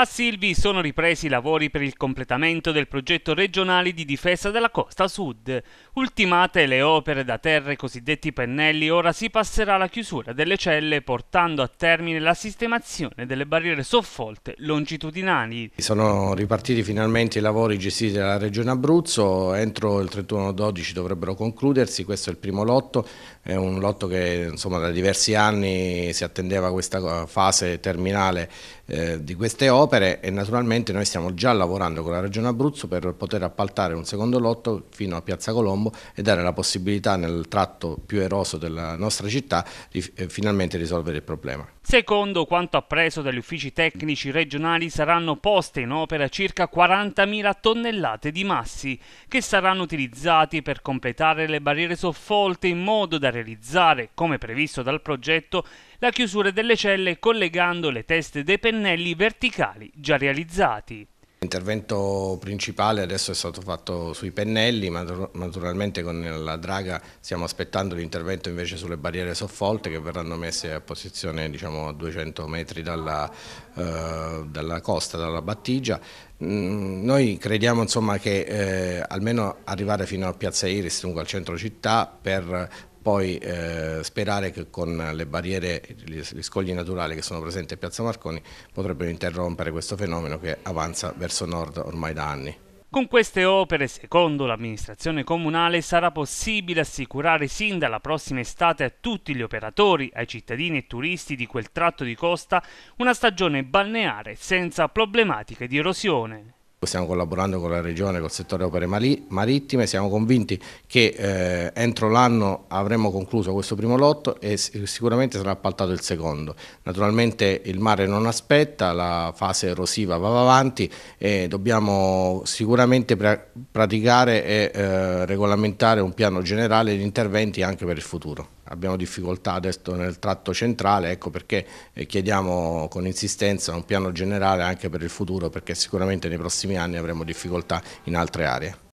A Silvi sono ripresi i lavori per il completamento del progetto regionale di difesa della costa sud. Ultimate le opere da terra i cosiddetti pennelli, ora si passerà alla chiusura delle celle portando a termine la sistemazione delle barriere soffolte longitudinali. Sono ripartiti finalmente i lavori gestiti dalla Regione Abruzzo, entro il 31-12 dovrebbero concludersi, questo è il primo lotto, è un lotto che insomma, da diversi anni si attendeva questa fase terminale eh, di queste opere e naturalmente noi stiamo già lavorando con la Regione Abruzzo per poter appaltare un secondo lotto fino a Piazza Colombo e dare la possibilità nel tratto più eroso della nostra città di eh, finalmente risolvere il problema. Secondo quanto appreso dagli uffici tecnici regionali saranno poste in opera circa 40.000 tonnellate di massi che saranno utilizzati per completare le barriere soffolte in modo da realizzare, come previsto dal progetto, la chiusura delle celle collegando le teste dei pennelli verticali già realizzati. L'intervento principale adesso è stato fatto sui pennelli, ma naturalmente con la draga stiamo aspettando l'intervento invece sulle barriere soffolte che verranno messe a posizione diciamo, a 200 metri dalla, eh, dalla costa, dalla battigia. Mm, noi crediamo insomma, che eh, almeno arrivare fino a Piazza Iris, dunque al centro città, per poi eh, sperare che con le barriere, gli scogli naturali che sono presenti a Piazza Marconi potrebbero interrompere questo fenomeno che avanza verso nord ormai da anni. Con queste opere, secondo l'amministrazione comunale, sarà possibile assicurare sin dalla prossima estate a tutti gli operatori, ai cittadini e turisti di quel tratto di costa, una stagione balneare senza problematiche di erosione. Stiamo collaborando con la Regione, col settore opere marittime, siamo convinti che eh, entro l'anno avremo concluso questo primo lotto e sicuramente sarà appaltato il secondo. Naturalmente il mare non aspetta, la fase erosiva va avanti e dobbiamo sicuramente pra praticare e eh, regolamentare un piano generale di interventi anche per il futuro abbiamo difficoltà adesso nel tratto centrale, ecco perché eh, chiediamo con insistenza un piano generale anche per il futuro perché sicuramente nei prossimi anni avremo difficoltà in altre aree.